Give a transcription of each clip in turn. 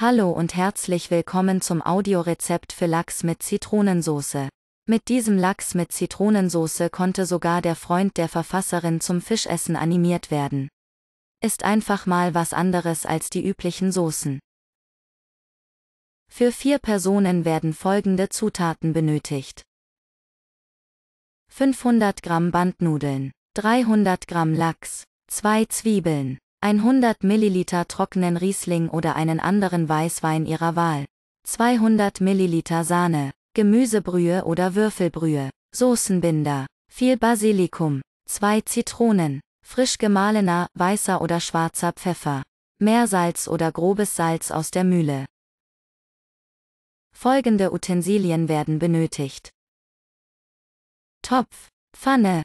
Hallo und herzlich willkommen zum Audiorezept für Lachs mit Zitronensoße. Mit diesem Lachs mit Zitronensoße konnte sogar der Freund der Verfasserin zum Fischessen animiert werden. Ist einfach mal was anderes als die üblichen Soßen. Für vier Personen werden folgende Zutaten benötigt. 500 Gramm Bandnudeln, 300 Gramm Lachs, 2 Zwiebeln, 100 ml trockenen Riesling oder einen anderen Weißwein Ihrer Wahl. 200 ml Sahne, Gemüsebrühe oder Würfelbrühe, Soßenbinder, viel Basilikum, 2 Zitronen, frisch gemahlener, weißer oder schwarzer Pfeffer, Meersalz oder grobes Salz aus der Mühle. Folgende Utensilien werden benötigt. Topf, Pfanne.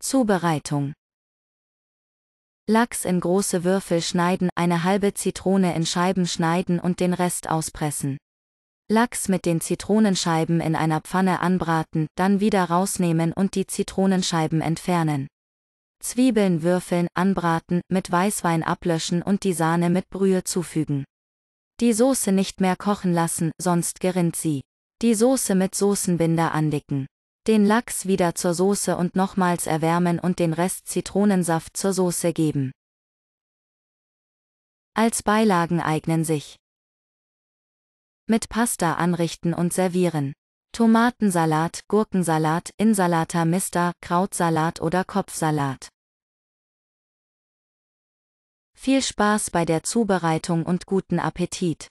Zubereitung Lachs in große Würfel schneiden, eine halbe Zitrone in Scheiben schneiden und den Rest auspressen. Lachs mit den Zitronenscheiben in einer Pfanne anbraten, dann wieder rausnehmen und die Zitronenscheiben entfernen. Zwiebeln würfeln, anbraten, mit Weißwein ablöschen und die Sahne mit Brühe zufügen. Die Soße nicht mehr kochen lassen, sonst gerinnt sie. Die Soße mit Soßenbinder andicken. Den Lachs wieder zur Soße und nochmals erwärmen und den Rest Zitronensaft zur Soße geben. Als Beilagen eignen sich mit Pasta anrichten und servieren. Tomatensalat, Gurkensalat, Insalata Mista, Krautsalat oder Kopfsalat. Viel Spaß bei der Zubereitung und guten Appetit!